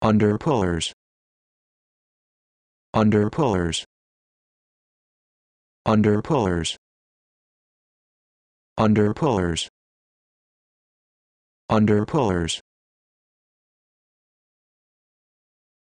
under pullers under pullers under pullers under pullers under pullers